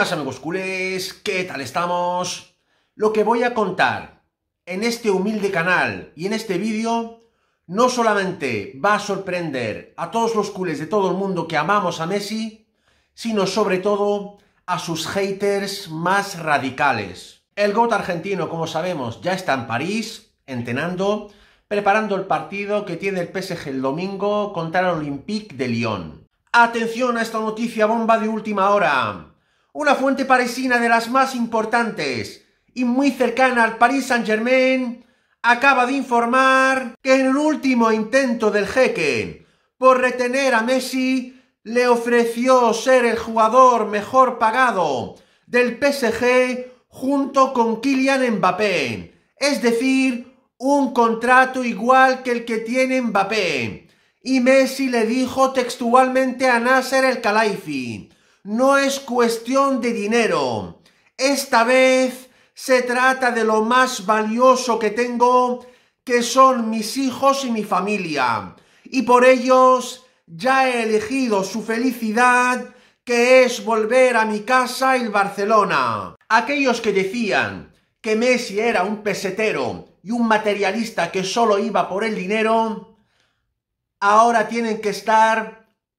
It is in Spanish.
Buenas amigos culés, ¿qué tal estamos? Lo que voy a contar en este humilde canal y en este vídeo no solamente va a sorprender a todos los culés de todo el mundo que amamos a Messi, sino sobre todo a sus haters más radicales. El GOAT argentino, como sabemos, ya está en París, entrenando, preparando el partido que tiene el PSG el domingo contra el Olympique de Lyon. Atención a esta noticia bomba de última hora una fuente parisina de las más importantes y muy cercana al Paris Saint-Germain, acaba de informar que en el último intento del jeque por retener a Messi, le ofreció ser el jugador mejor pagado del PSG junto con Kylian Mbappé, es decir, un contrato igual que el que tiene Mbappé. Y Messi le dijo textualmente a Nasser el Khelaifi, no es cuestión de dinero. Esta vez se trata de lo más valioso que tengo, que son mis hijos y mi familia. Y por ellos ya he elegido su felicidad, que es volver a mi casa el Barcelona. Aquellos que decían que Messi era un pesetero y un materialista que solo iba por el dinero, ahora tienen que estar